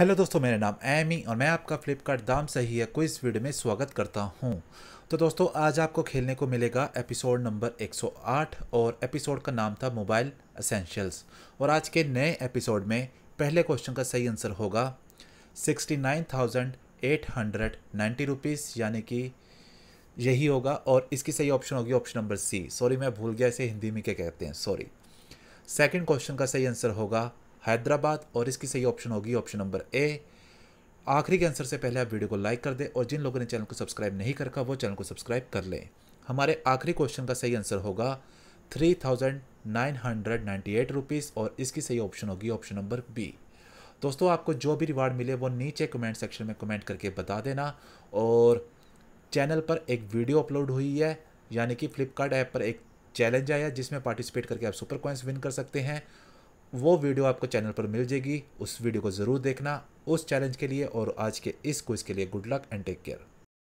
hello दोस्तों मेरा नाम एमी और मैं आपका फ्लिपकार्ट दाम सही है को इस वीडियो में स्वागत करता हूं तो दोस्तों आज आपको खेलने को मिलेगा एपिसोड नंबर 108 और एपिसोड का नाम था मोबाइल असेंशियल्स और आज के नए एपिसोड में पहले क्वेश्चन का सही आंसर होगा sixty nine thousand eight hundred ninety rupees यानी कि यही होगा और इसकी सही ऑप्शन होगी ऑप्शन नंबर सी सॉरी मैं भूल गया इसे हिंदी में क्या कहते हैं सॉरी सेकेंड क्वेश्चन का सही आंसर होगा हैदराबाद और इसकी सही ऑप्शन होगी ऑप्शन नंबर ए आखिरी के आंसर से पहले आप वीडियो को लाइक कर दें और जिन लोगों ने चैनल को सब्सक्राइब नहीं कर रखा वो चैनल को सब्सक्राइब कर लें हमारे आखिरी क्वेश्चन का सही आंसर होगा three thousand nine hundred ninety eight rupees और इसकी सही ऑप्शन होगी ऑप्शन नंबर बी दोस्तों आपको जो भी रिवार्ड मिले वो नीचे कमेंट सेक्शन में कमेंट करके बता देना और चैनल पर एक वीडियो अपलोड हुई है यानी कि फ्लिपकार्ट ऐप पर एक चैलेंज आया जिसमें पार्टिसिपेट करके आप सुपर कॉइन्स विन कर सकते हैं वो वीडियो आपको चैनल पर मिल जाएगी उस वीडियो को ज़रूर देखना उस चैलेंज के लिए और आज के इस क्विज़ के लिए good luck and take care